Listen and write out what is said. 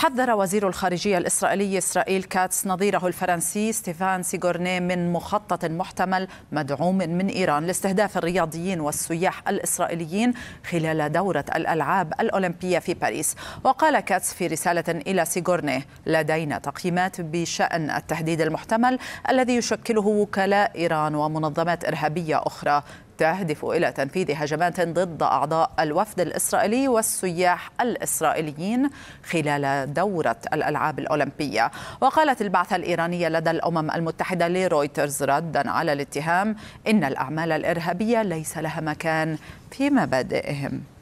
حذر وزير الخارجية الإسرائيلي إسرائيل كاتس نظيره الفرنسي ستيفان سيغورني من مخطط محتمل مدعوم من إيران لاستهداف الرياضيين والسياح الإسرائيليين خلال دورة الألعاب الأولمبية في باريس وقال كاتس في رسالة إلى سيغورني لدينا تقييمات بشأن التهديد المحتمل الذي يشكله وكلاء إيران ومنظمات إرهابية أخرى تهدف إلى تنفيذ هجمات ضد أعضاء الوفد الإسرائيلي والسياح الإسرائيليين خلال دورة الألعاب الأولمبية وقالت البعثة الإيرانية لدى الأمم المتحدة لرويترز ردا على الاتهام إن الأعمال الإرهابية ليس لها مكان في مبادئهم